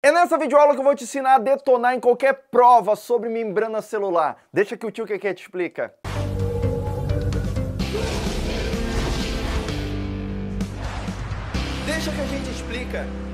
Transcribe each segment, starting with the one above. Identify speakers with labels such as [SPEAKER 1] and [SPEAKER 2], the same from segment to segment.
[SPEAKER 1] É nessa videoaula que eu vou te ensinar a detonar em qualquer prova sobre membrana celular. Deixa que o tio Keké te explica. Deixa que a gente explica.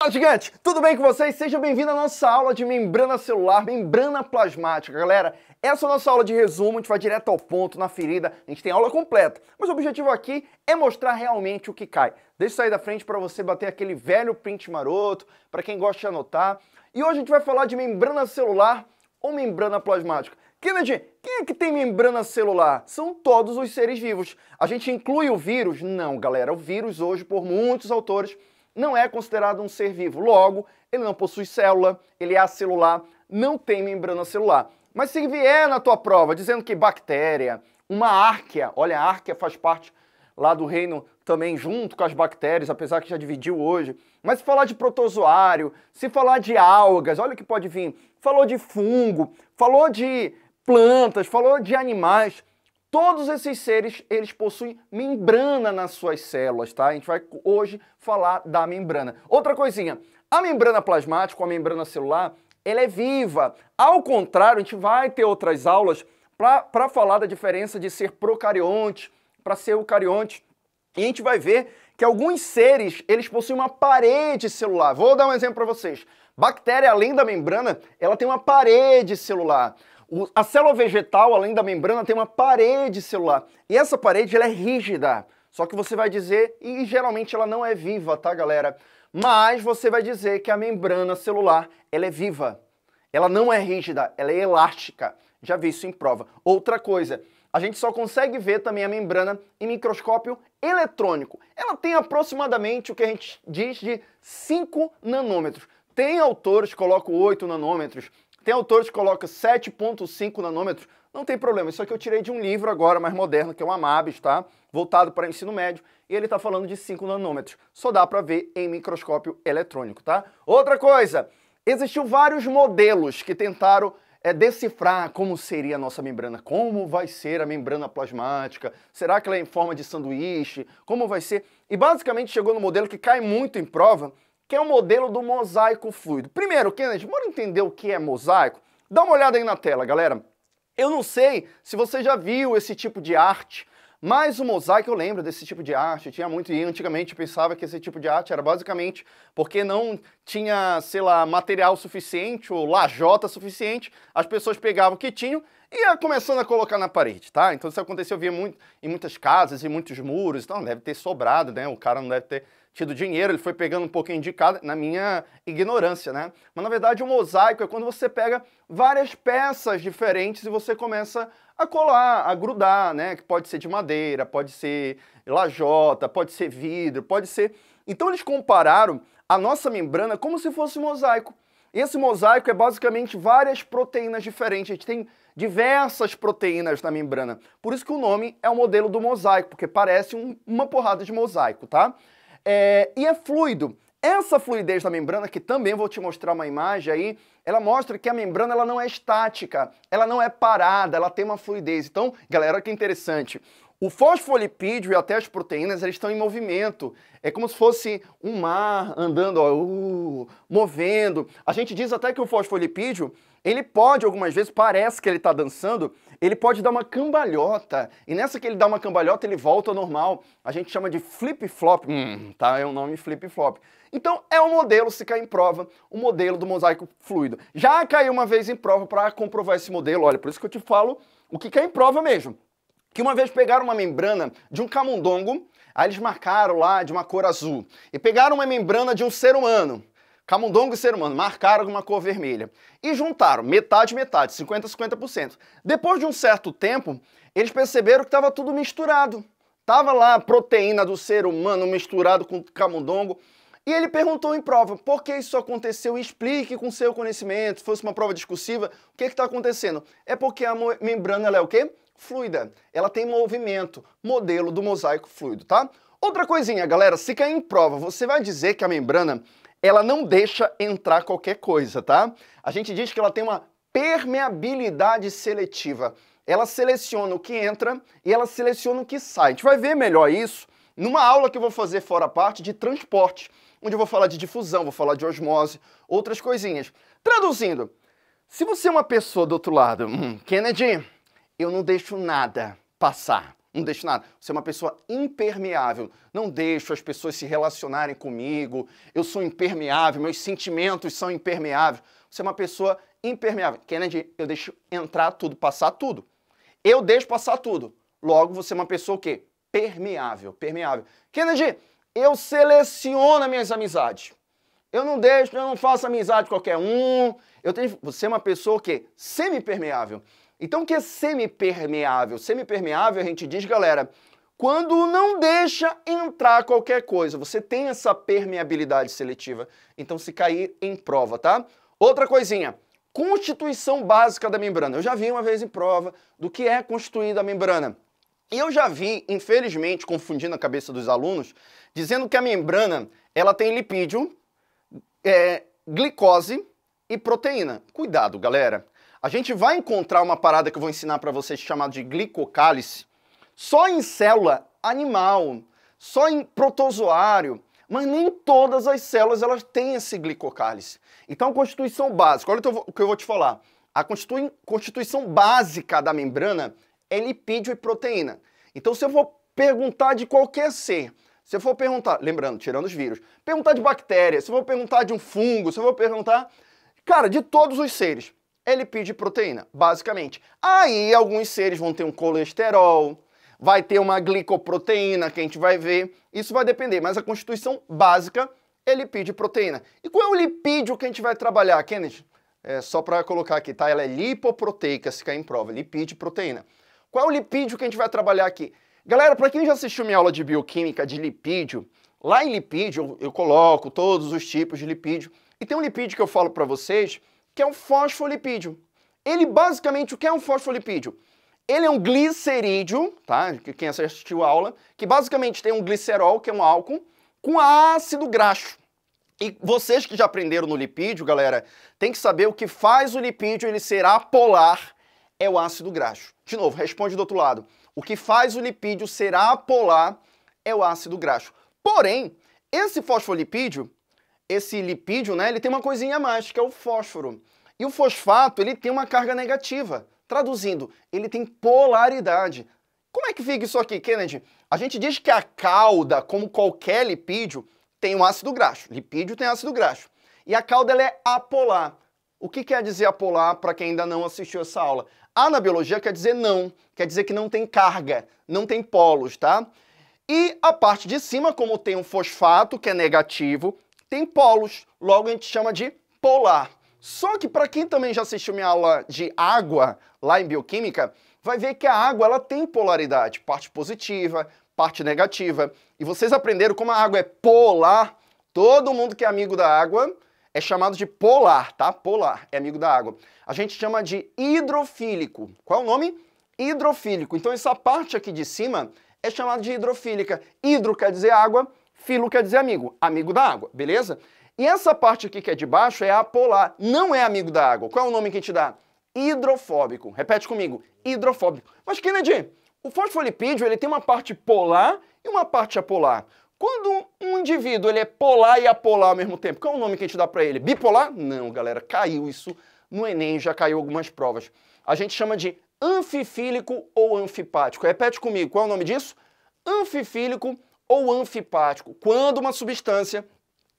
[SPEAKER 1] Olá, gigante, tudo bem com vocês? Sejam bem-vindos à nossa aula de membrana celular, membrana plasmática, galera. Essa é a nossa aula de resumo, a gente vai direto ao ponto, na ferida, a gente tem aula completa. Mas o objetivo aqui é mostrar realmente o que cai. Deixa eu sair da frente para você bater aquele velho print maroto, para quem gosta de anotar. E hoje a gente vai falar de membrana celular ou membrana plasmática. Kennedy, quem é que tem membrana celular? São todos os seres vivos. A gente inclui o vírus? Não, galera, o vírus hoje, por muitos autores, não é considerado um ser vivo. Logo, ele não possui célula, ele é acelular, não tem membrana celular. Mas se vier na tua prova dizendo que bactéria, uma árquea, olha, a árquea faz parte lá do reino também junto com as bactérias, apesar que já dividiu hoje. Mas se falar de protozoário, se falar de algas, olha o que pode vir. Falou de fungo, falou de plantas, falou de animais. Todos esses seres, eles possuem membrana nas suas células, tá? A gente vai hoje falar da membrana. Outra coisinha, a membrana plasmática, a membrana celular, ela é viva. Ao contrário, a gente vai ter outras aulas para falar da diferença de ser procarionte para ser eucarionte. E a gente vai ver que alguns seres, eles possuem uma parede celular. Vou dar um exemplo para vocês. Bactéria, além da membrana, ela tem uma parede celular. O, a célula vegetal, além da membrana, tem uma parede celular. E essa parede ela é rígida. Só que você vai dizer, e geralmente ela não é viva, tá, galera? Mas você vai dizer que a membrana celular ela é viva. Ela não é rígida, ela é elástica. Já vi isso em prova. Outra coisa, a gente só consegue ver também a membrana em microscópio eletrônico. Ela tem aproximadamente o que a gente diz de 5 nanômetros. Tem autores que colocam 8 nanômetros, tem autor que coloca 7.5 nanômetros, não tem problema. Isso aqui eu tirei de um livro agora mais moderno, que é o Amabis, tá? Voltado para ensino médio, e ele está falando de 5 nanômetros. Só dá para ver em microscópio eletrônico, tá? Outra coisa, existiu vários modelos que tentaram é decifrar como seria a nossa membrana, como vai ser a membrana plasmática, será que ela é em forma de sanduíche, como vai ser. E basicamente chegou no modelo que cai muito em prova, que é o modelo do mosaico fluido. Primeiro, Kennedy, bora entender o que é mosaico? Dá uma olhada aí na tela, galera. Eu não sei se você já viu esse tipo de arte mas o mosaico eu lembro desse tipo de arte, tinha muito, e antigamente pensava que esse tipo de arte era basicamente porque não tinha, sei lá, material suficiente ou lajota suficiente, as pessoas pegavam o que tinham e ia começando a colocar na parede, tá? Então isso aconteceu, eu via muito, em muitas casas e muitos muros, então deve ter sobrado, né? O cara não deve ter tido dinheiro, ele foi pegando um pouquinho de cada, na minha ignorância, né? Mas na verdade o mosaico é quando você pega várias peças diferentes e você começa a a colar, a grudar, né? Que pode ser de madeira, pode ser lajota, pode ser vidro, pode ser. Então eles compararam a nossa membrana como se fosse um mosaico. Esse mosaico é basicamente várias proteínas diferentes. A gente tem diversas proteínas na membrana. Por isso que o nome é o modelo do mosaico, porque parece um, uma porrada de mosaico, tá? É, e é fluido. Essa fluidez da membrana, que também vou te mostrar uma imagem aí, ela mostra que a membrana ela não é estática, ela não é parada, ela tem uma fluidez. Então, galera, olha que interessante. O fosfolipídio e até as proteínas eles estão em movimento. É como se fosse um mar andando, ó, uh, movendo. A gente diz até que o fosfolipídio ele pode algumas vezes parece que ele está dançando, ele pode dar uma cambalhota. E nessa que ele dá uma cambalhota, ele volta ao normal. A gente chama de flip-flop. Hum, tá? É o um nome flip-flop. Então, é um modelo, se cair em prova, o um modelo do mosaico fluido. Já caiu uma vez em prova para comprovar esse modelo. Olha, por isso que eu te falo o que cai em prova mesmo. Que uma vez pegaram uma membrana de um camundongo, aí eles marcaram lá de uma cor azul. E pegaram uma membrana de um ser humano camundongo e ser humano marcaram uma cor vermelha e juntaram metade metade, 50 50%. Depois de um certo tempo, eles perceberam que estava tudo misturado. Tava lá a proteína do ser humano misturado com camundongo. E ele perguntou em prova, por que isso aconteceu? Explique com seu conhecimento, se fosse uma prova discursiva, o que está acontecendo? É porque a membrana é o quê? Fluida. Ela tem movimento, modelo do mosaico fluido, tá? Outra coisinha, galera, se cair em prova, você vai dizer que a membrana ela não deixa entrar qualquer coisa, tá? A gente diz que ela tem uma permeabilidade seletiva. Ela seleciona o que entra e ela seleciona o que sai. A gente vai ver melhor isso numa aula que eu vou fazer fora a parte de transporte, onde eu vou falar de difusão, vou falar de osmose, outras coisinhas. Traduzindo, se você é uma pessoa do outro lado, hum, Kennedy, eu não deixo nada passar um destinado. Você é uma pessoa impermeável. Não deixo as pessoas se relacionarem comigo. Eu sou impermeável, meus sentimentos são impermeáveis. Você é uma pessoa impermeável. Kennedy, eu deixo entrar tudo, passar tudo. Eu deixo passar tudo. Logo, você é uma pessoa o quê? Permeável, permeável. Kennedy, eu seleciono minhas amizades. Eu não deixo, eu não faço amizade com qualquer um. Eu tenho, você é uma pessoa o quê? Semi-permeável. Então, o que é semipermeável? Semipermeável a gente diz, galera, quando não deixa entrar qualquer coisa. Você tem essa permeabilidade seletiva. Então, se cair em prova, tá? Outra coisinha, constituição básica da membrana. Eu já vi uma vez em prova do que é constituída a membrana. E eu já vi, infelizmente, confundindo a cabeça dos alunos, dizendo que a membrana ela tem lipídio, é, glicose e proteína. Cuidado, galera. A gente vai encontrar uma parada que eu vou ensinar para vocês chamada de glicocálice, só em célula animal, só em protozoário, mas nem todas as células elas têm esse glicocálice. Então, a constituição básica, olha o que eu vou te falar. A constituição básica da membrana é lipídio e proteína. Então, se eu for perguntar de qualquer ser, se eu for perguntar, lembrando, tirando os vírus, perguntar de bactéria, se eu for perguntar de um fungo, se eu for perguntar, cara, de todos os seres, ele proteína, basicamente. Aí alguns seres vão ter um colesterol, vai ter uma glicoproteína que a gente vai ver, isso vai depender, mas a constituição básica é lipídio proteína. E qual é o lipídio que a gente vai trabalhar, Kenneth? É, só para colocar aqui, tá? Ela é lipoproteica, se cair em prova, Lipide proteína. Qual é o lipídio que a gente vai trabalhar aqui? Galera, para quem já assistiu minha aula de bioquímica de lipídio, lá em lipídio eu, eu coloco todos os tipos de lipídio. E tem um lipídio que eu falo para vocês que é um fosfolipídio. Ele basicamente, o que é um fosfolipídio? Ele é um glicerídeo, tá? Quem assistiu a aula, que basicamente tem um glicerol, que é um álcool, com ácido graxo. E vocês que já aprenderam no lipídio, galera, tem que saber o que faz o lipídio ele ser apolar é o ácido graxo. De novo, responde do outro lado. O que faz o lipídio ser apolar é o ácido graxo. Porém, esse fosfolipídio, esse lipídio, né, ele tem uma coisinha a mais, que é o fósforo. E o fosfato, ele tem uma carga negativa. Traduzindo, ele tem polaridade. Como é que fica isso aqui, Kennedy? A gente diz que a cauda, como qualquer lipídio, tem um ácido graxo. Lipídio tem ácido graxo. E a cauda ela é apolar. O que quer dizer apolar para quem ainda não assistiu essa aula? A na biologia quer dizer não, quer dizer que não tem carga, não tem polos, tá? E a parte de cima, como tem um fosfato que é negativo, tem polos, logo a gente chama de polar. Só que para quem também já assistiu minha aula de água lá em bioquímica, vai ver que a água ela tem polaridade, parte positiva, parte negativa. E vocês aprenderam como a água é polar. Todo mundo que é amigo da água é chamado de polar, tá? Polar é amigo da água. A gente chama de hidrofílico. Qual é o nome? Hidrofílico. Então essa parte aqui de cima é chamada de hidrofílica. Hidro quer dizer água, Filo quer dizer amigo, amigo da água, beleza? E essa parte aqui que é de baixo é apolar, não é amigo da água. Qual é o nome que a gente dá? Hidrofóbico. Repete comigo, hidrofóbico. Mas, Kennedy, o fosfolipídio ele tem uma parte polar e uma parte apolar. Quando um indivíduo ele é polar e apolar ao mesmo tempo, qual é o nome que a gente dá para ele? Bipolar? Não, galera, caiu isso no Enem, já caiu algumas provas. A gente chama de anfifílico ou anfipático. Repete comigo, qual é o nome disso? Anfifílico ou anfipático, quando uma substância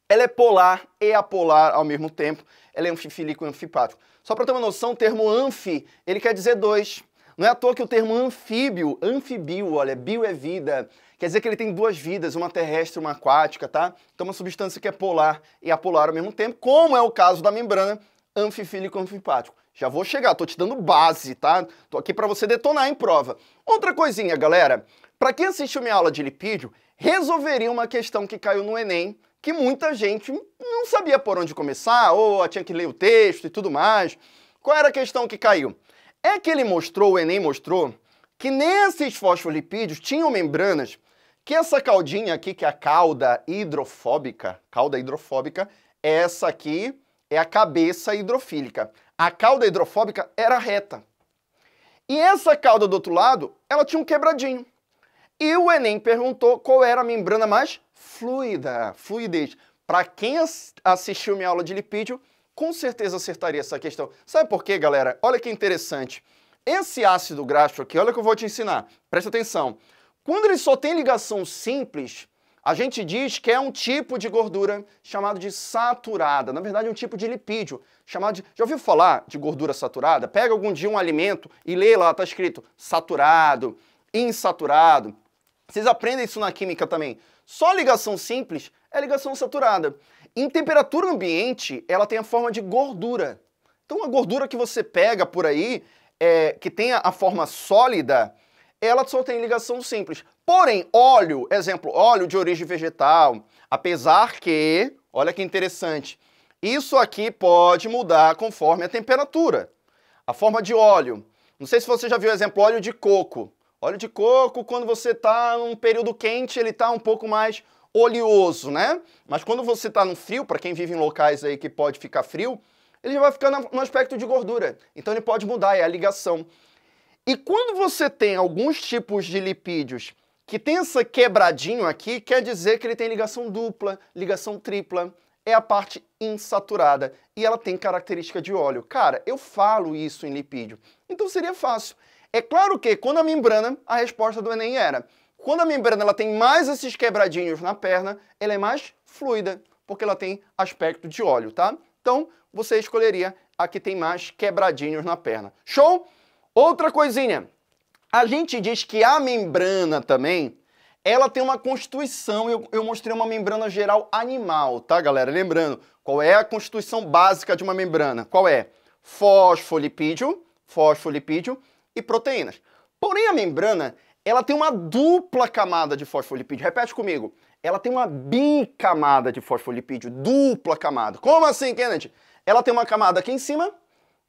[SPEAKER 1] ela é polar e apolar ao mesmo tempo, ela é anfifílico e anfipático. Só para ter uma noção, o termo anfi, ele quer dizer dois. Não é à toa que o termo anfíbio, anfibio, olha, bio é vida, quer dizer que ele tem duas vidas, uma terrestre e uma aquática, tá? Então uma substância que é polar e apolar ao mesmo tempo, como é o caso da membrana anfifílico anfipático. Já vou chegar, tô te dando base, tá? Tô aqui para você detonar em prova. Outra coisinha, galera, para quem assistiu minha aula de lipídio, resolveria uma questão que caiu no Enem, que muita gente não sabia por onde começar, ou tinha que ler o texto e tudo mais. Qual era a questão que caiu? É que ele mostrou, o Enem mostrou, que nesses fosfolipídios tinham membranas que essa caldinha aqui, que é a cauda hidrofóbica, cauda hidrofóbica, essa aqui é a cabeça hidrofílica. A cauda hidrofóbica era reta. E essa cauda do outro lado, ela tinha um quebradinho. E o Enem perguntou qual era a membrana mais fluida, fluidez. Para quem assistiu minha aula de lipídio, com certeza acertaria essa questão. Sabe por quê, galera? Olha que interessante. Esse ácido graxo aqui, olha o que eu vou te ensinar. Presta atenção. Quando ele só tem ligação simples, a gente diz que é um tipo de gordura chamado de saturada. Na verdade, é um tipo de lipídio chamado de. Já ouviu falar de gordura saturada? Pega algum dia um alimento e lê lá, tá escrito saturado, insaturado. Vocês aprendem isso na química também. Só ligação simples é ligação saturada. Em temperatura ambiente, ela tem a forma de gordura. Então, a gordura que você pega por aí, é, que tem a forma sólida, ela só tem ligação simples. Porém, óleo, exemplo, óleo de origem vegetal, apesar que, olha que interessante, isso aqui pode mudar conforme a temperatura. A forma de óleo. Não sei se você já viu o exemplo, óleo de coco. Óleo de coco, quando você está num período quente, ele está um pouco mais oleoso, né? Mas quando você está no frio, para quem vive em locais aí que pode ficar frio, ele vai ficar no aspecto de gordura. Então ele pode mudar, é a ligação. E quando você tem alguns tipos de lipídios que tem essa quebradinho aqui, quer dizer que ele tem ligação dupla, ligação tripla, é a parte insaturada e ela tem característica de óleo. Cara, eu falo isso em lipídio. Então seria fácil. É claro que, quando a membrana, a resposta do Enem era quando a membrana ela tem mais esses quebradinhos na perna, ela é mais fluida, porque ela tem aspecto de óleo, tá? Então, você escolheria a que tem mais quebradinhos na perna. Show? Outra coisinha. A gente diz que a membrana também, ela tem uma constituição, eu, eu mostrei uma membrana geral animal, tá, galera? Lembrando, qual é a constituição básica de uma membrana? Qual é? Fosfolipídio, fosfolipídio e proteínas. Porém, a membrana ela tem uma dupla camada de fosfolipídio. Repete comigo. Ela tem uma bicamada de fosfolipídio, dupla camada. Como assim, Kennedy? Ela tem uma camada aqui em cima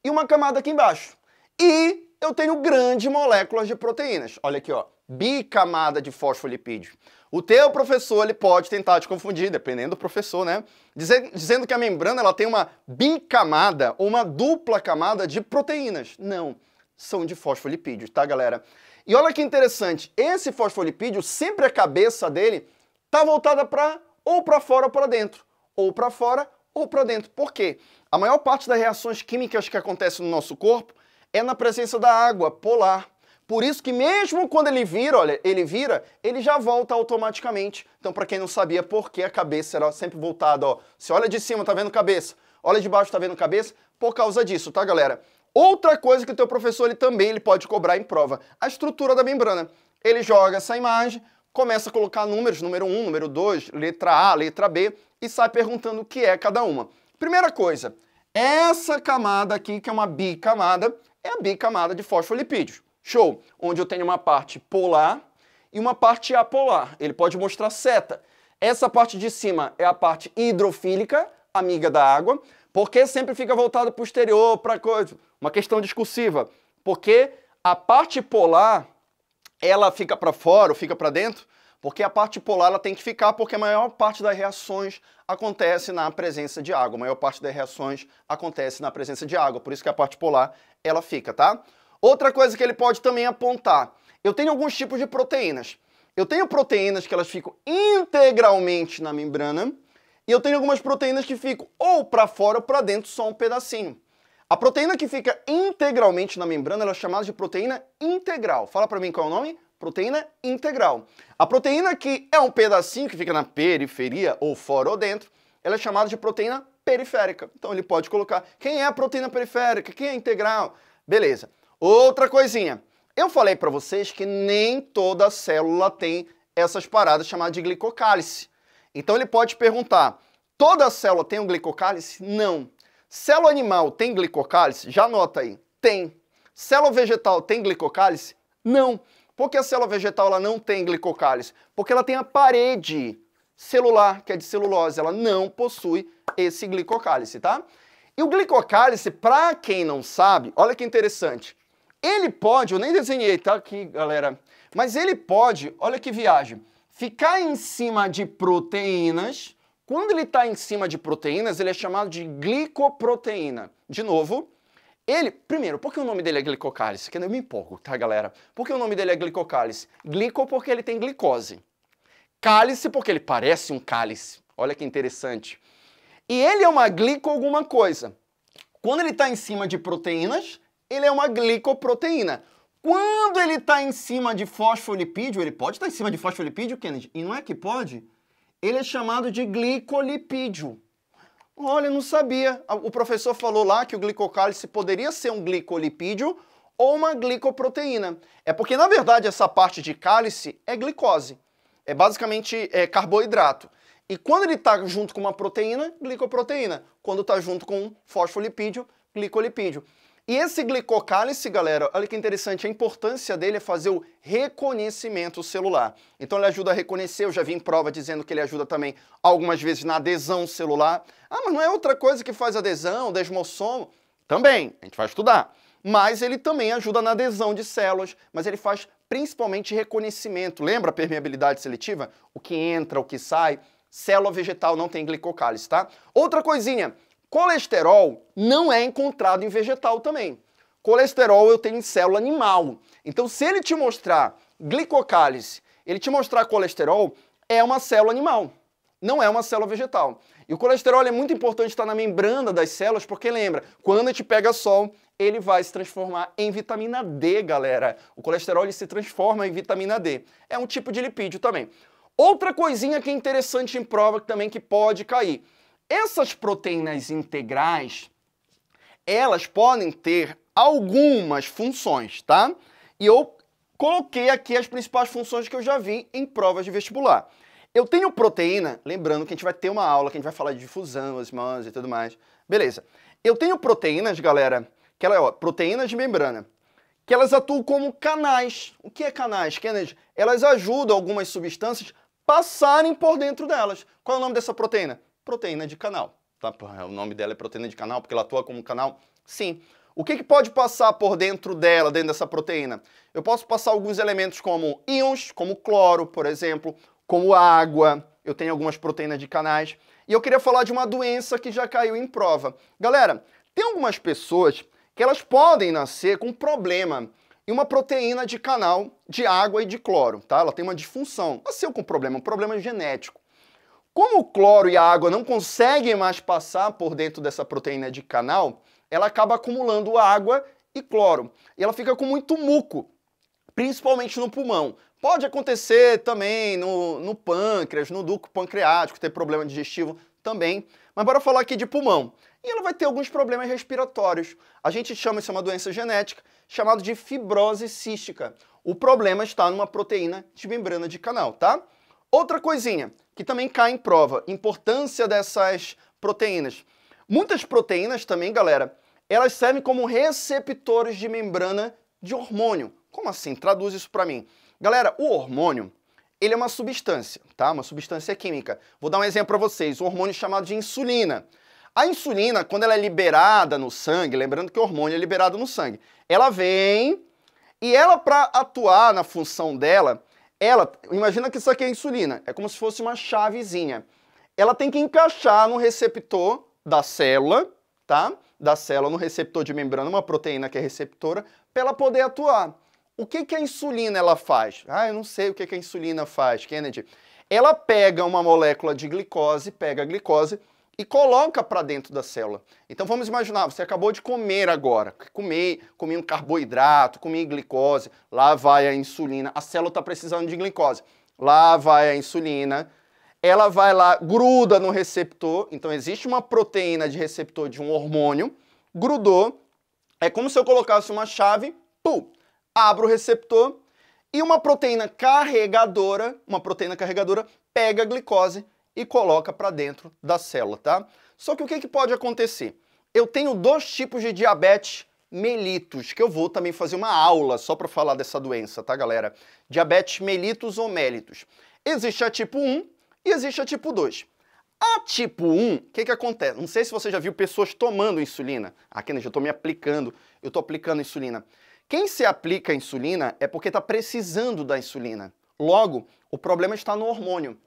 [SPEAKER 1] e uma camada aqui embaixo. E eu tenho grandes moléculas de proteínas. Olha aqui, ó, bicamada de fosfolipídio. O teu professor ele pode tentar te confundir, dependendo do professor, né? Dizer, dizendo que a membrana ela tem uma bicamada ou uma dupla camada de proteínas. Não são de fosfolipídios, tá, galera? E olha que interessante, esse fosfolipídio, sempre a cabeça dele tá voltada para ou para fora ou para dentro, ou para fora ou para dentro. Por quê? A maior parte das reações químicas que acontecem no nosso corpo é na presença da água polar. Por isso que mesmo quando ele vira, olha, ele vira, ele já volta automaticamente. Então, para quem não sabia por que a cabeça era sempre voltada, ó, se olha de cima, tá vendo cabeça? Olha de baixo, tá vendo cabeça? Por causa disso, tá, galera? Outra coisa que o teu professor ele também ele pode cobrar em prova, a estrutura da membrana. Ele joga essa imagem, começa a colocar números, número 1, número 2, letra A, letra B, e sai perguntando o que é cada uma. Primeira coisa, essa camada aqui, que é uma bicamada, é a bicamada de fosfolipídios. Show! Onde eu tenho uma parte polar e uma parte apolar. Ele pode mostrar seta. Essa parte de cima é a parte hidrofílica, amiga da água. Porque sempre fica voltado para o exterior, para coisa. Uma questão discursiva. Porque a parte polar, ela fica para fora ou fica para dentro, porque a parte polar ela tem que ficar, porque a maior parte das reações acontece na presença de água. A maior parte das reações acontece na presença de água, por isso que a parte polar ela fica, tá? Outra coisa que ele pode também apontar, eu tenho alguns tipos de proteínas. Eu tenho proteínas que elas ficam integralmente na membrana e eu tenho algumas proteínas que ficam ou para fora ou para dentro, só um pedacinho. A proteína que fica integralmente na membrana ela é chamada de proteína integral. Fala para mim qual é o nome? Proteína integral. A proteína que é um pedacinho que fica na periferia, ou fora ou dentro, ela é chamada de proteína periférica. Então ele pode colocar quem é a proteína periférica, quem é a integral. Beleza. Outra coisinha. Eu falei para vocês que nem toda célula tem essas paradas chamadas de glicocálice. Então ele pode perguntar: toda célula tem um glicocálice? Não. Célula animal tem glicocálice? Já anota aí. Tem. Célula vegetal tem glicocálice? Não. Por que a célula vegetal ela não tem glicocálice? Porque ela tem a parede celular, que é de celulose, ela não possui esse glicocálice, tá? E o glicocálice, para quem não sabe, olha que interessante. Ele pode, eu nem desenhei, tá aqui, galera, mas ele pode, olha que viagem. Ficar em cima de proteínas, quando ele está em cima de proteínas, ele é chamado de glicoproteína. De novo, ele, primeiro, por que o nome dele é glicocálice? Que eu me empolgo, tá, galera? Por que o nome dele é glicocálice? Glico porque ele tem glicose. Cálice porque ele parece um cálice. Olha que interessante. E ele é uma glico alguma coisa. Quando ele está em cima de proteínas, ele é uma glicoproteína. Quando ele está em cima de fosfolipídio, ele pode estar tá em cima de fosfolipídio, Kennedy, e não é que pode, ele é chamado de glicolipídio. Olha, não sabia. O professor falou lá que o glicocálice poderia ser um glicolipídio ou uma glicoproteína. É porque, na verdade, essa parte de cálice é glicose. É basicamente é, carboidrato. E quando ele está junto com uma proteína, glicoproteína. Quando está junto com um fosfolipídio, glicolipídio. E esse glicocálice, galera, olha que interessante, a importância dele é fazer o reconhecimento celular. Então ele ajuda a reconhecer, eu já vi em prova dizendo que ele ajuda também algumas vezes na adesão celular. Ah, mas não é outra coisa que faz adesão, desmossomo? Também, a gente vai estudar. Mas ele também ajuda na adesão de células, mas ele faz principalmente reconhecimento. Lembra a permeabilidade seletiva? O que entra, o que sai? Célula vegetal não tem glicocálice, tá? Outra coisinha, Colesterol não é encontrado em vegetal também. Colesterol eu tenho em célula animal. Então, se ele te mostrar glicocálice, ele te mostrar colesterol, é uma célula animal, não é uma célula vegetal. E o colesterol é muito importante estar tá na membrana das células, porque lembra, quando a gente pega sol, ele vai se transformar em vitamina D, galera. O colesterol ele se transforma em vitamina D. É um tipo de lipídio também. Outra coisinha que é interessante em prova também que pode cair essas proteínas integrais, elas podem ter algumas funções, tá? E eu coloquei aqui as principais funções que eu já vi em provas de vestibular. Eu tenho proteína, lembrando que a gente vai ter uma aula que a gente vai falar de difusão, osmose e tudo mais. Beleza. Eu tenho proteínas, galera, que ela é, ó, proteínas de membrana, que elas atuam como canais. O que é canais, Kennedy? Elas ajudam algumas substâncias passarem por dentro delas. Qual é o nome dessa proteína? proteína de canal. Tá? É, o nome dela é proteína de canal porque ela atua como canal? Sim. O que, que pode passar por dentro dela, dentro dessa proteína? Eu posso passar alguns elementos como íons, como cloro, por exemplo, como água, eu tenho algumas proteínas de canais. E eu queria falar de uma doença que já caiu em prova. Galera, tem algumas pessoas que elas podem nascer com problema e uma proteína de canal de água e de cloro, tá? Ela tem uma disfunção. Nasceu com problema, um problema genético. Como o cloro e a água não conseguem mais passar por dentro dessa proteína de canal, ela acaba acumulando água e cloro. E ela fica com muito muco, principalmente no pulmão. Pode acontecer também no, no pâncreas, no ducto pancreático, ter problema digestivo também. Mas bora falar aqui de pulmão. E ela vai ter alguns problemas respiratórios. A gente chama isso de uma doença genética, chamado de fibrose cística. O problema está numa proteína de membrana de canal, tá? Outra coisinha, que também cai em prova. Importância dessas proteínas. Muitas proteínas também, galera, elas servem como receptores de membrana de hormônio. Como assim? Traduz isso para mim. Galera, o hormônio, ele é uma substância, tá? Uma substância química. Vou dar um exemplo para vocês, um hormônio chamado de insulina. A insulina, quando ela é liberada no sangue, lembrando que o hormônio é liberado no sangue, ela vem e ela para atuar na função dela, ela, imagina que isso aqui é insulina, é como se fosse uma chavezinha. Ela tem que encaixar no receptor da célula, tá? Da célula no receptor de membrana, uma proteína que é receptora, para ela poder atuar. O que, que a insulina ela faz? Ah, eu não sei o que, que a insulina faz, Kennedy. Ela pega uma molécula de glicose, pega a glicose, e coloca para dentro da célula. Então vamos imaginar, você acabou de comer agora, comi, comi um carboidrato, comi glicose, lá vai a insulina, a célula está precisando de glicose, lá vai a insulina, ela vai lá, gruda no receptor, então existe uma proteína de receptor de um hormônio, grudou, é como se eu colocasse uma chave, pum, abro o receptor e uma proteína carregadora, uma proteína carregadora pega a glicose e coloca para dentro da célula, tá? Só que o que, que pode acontecer? Eu tenho dois tipos de diabetes mellitus, que eu vou também fazer uma aula só para falar dessa doença, tá, galera? Diabetes mellitus ou mellitus. Existe a tipo 1 e existe a tipo 2. A tipo 1, o que, que acontece? Não sei se você já viu pessoas tomando insulina. Aqui, né, já estou me aplicando, eu estou aplicando insulina. Quem se aplica insulina é porque está precisando da insulina. Logo, o problema está no hormônio.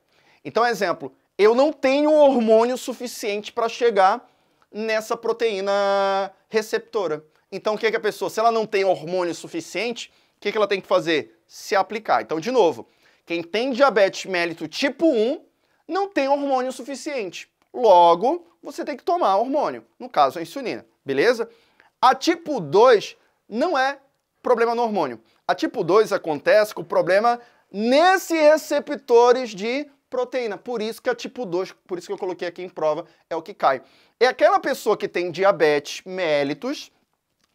[SPEAKER 1] Então, exemplo, eu não tenho hormônio suficiente para chegar nessa proteína receptora. Então, o que, é que a pessoa, se ela não tem hormônio suficiente, o que, é que ela tem que fazer? Se aplicar. Então, de novo, quem tem diabetes mellitus tipo 1 não tem hormônio suficiente. Logo, você tem que tomar hormônio, no caso a insulina, beleza? A tipo 2 não é problema no hormônio. A tipo 2 acontece com problema nesses receptores de proteína. Por isso que é tipo 2, por isso que eu coloquei aqui em prova, é o que cai. É aquela pessoa que tem diabetes mellitus,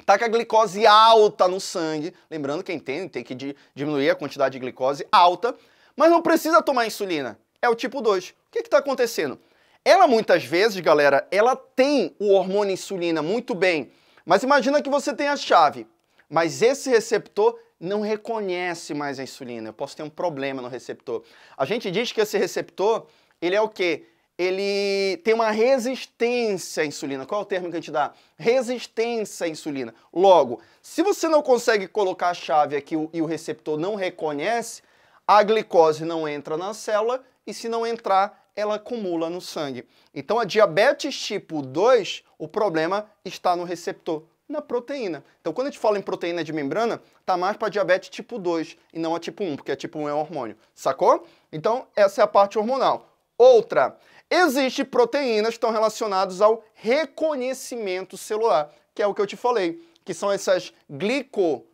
[SPEAKER 1] tá com a glicose alta no sangue, lembrando quem tem, tem que di diminuir a quantidade de glicose alta, mas não precisa tomar insulina. É o tipo 2. O que está acontecendo? Ela muitas vezes, galera, ela tem o hormônio insulina muito bem, mas imagina que você tem a chave, mas esse receptor não reconhece mais a insulina. Eu posso ter um problema no receptor. A gente diz que esse receptor, ele é o quê? Ele tem uma resistência à insulina. Qual é o termo que a gente dá? Resistência à insulina. Logo, se você não consegue colocar a chave aqui e o receptor não reconhece, a glicose não entra na célula e se não entrar, ela acumula no sangue. Então a diabetes tipo 2, o problema está no receptor na proteína. Então, quando a gente fala em proteína de membrana, tá mais para diabetes tipo 2 e não a tipo 1, porque a tipo 1 é um hormônio, sacou? Então, essa é a parte hormonal. Outra, existem proteínas que estão relacionadas ao reconhecimento celular, que é o que eu te falei, que são essas glicoproteínas.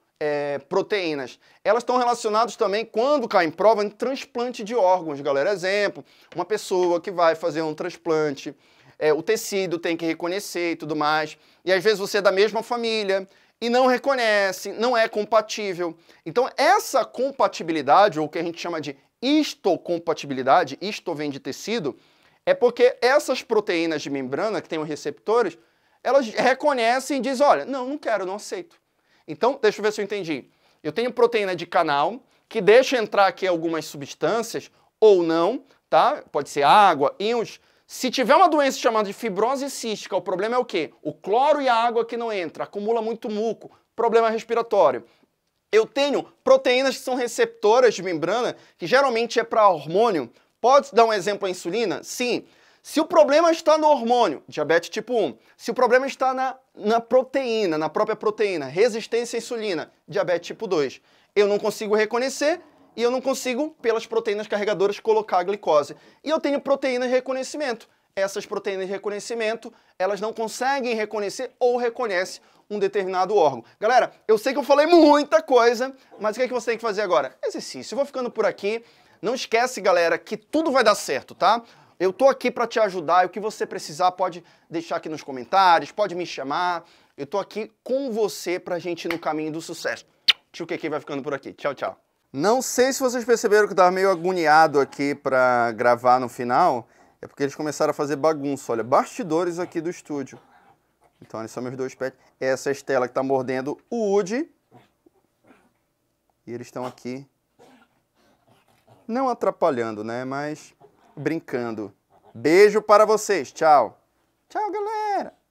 [SPEAKER 1] é, Elas estão relacionadas também, quando cai em prova, em transplante de órgãos, galera. Exemplo, uma pessoa que vai fazer um transplante é, o tecido tem que reconhecer e tudo mais. E às vezes você é da mesma família e não reconhece, não é compatível. Então, essa compatibilidade, ou o que a gente chama de histocompatibilidade, isto vem de tecido, é porque essas proteínas de membrana que têm os receptores, elas reconhecem e dizem, olha, não, não quero, não aceito. Então, deixa eu ver se eu entendi. Eu tenho proteína de canal que deixa entrar aqui algumas substâncias ou não, tá? Pode ser água, íons, se tiver uma doença chamada de fibrose cística, o problema é o quê? O cloro e a água que não entra, acumula muito muco, problema respiratório. Eu tenho proteínas que são receptoras de membrana, que geralmente é para hormônio. Pode dar um exemplo a insulina? Sim. Se o problema está no hormônio, diabetes tipo 1, se o problema está na, na proteína, na própria proteína, resistência à insulina, diabetes tipo 2, eu não consigo reconhecer, e eu não consigo, pelas proteínas carregadoras, colocar a glicose. E eu tenho proteínas de reconhecimento. Essas proteínas de reconhecimento, elas não conseguem reconhecer ou reconhecem um determinado órgão. Galera, eu sei que eu falei muita coisa, mas o que, é que você tem que fazer agora? Exercício. Eu vou ficando por aqui. Não esquece, galera, que tudo vai dar certo, tá? Eu tô aqui para te ajudar e o que você precisar pode deixar aqui nos comentários, pode me chamar. Eu tô aqui com você pra gente ir no caminho do sucesso. Tio que vai ficando por aqui. Tchau, tchau. Não sei se vocês perceberam que eu tava meio agoniado aqui para gravar no final. É porque eles começaram a fazer bagunça. Olha, bastidores aqui do estúdio. Então, olha são meus dois pets. Essa é a Estela que tá mordendo o Woody. E eles estão aqui, não atrapalhando, né? Mas brincando. Beijo para vocês. Tchau. Tchau, galera.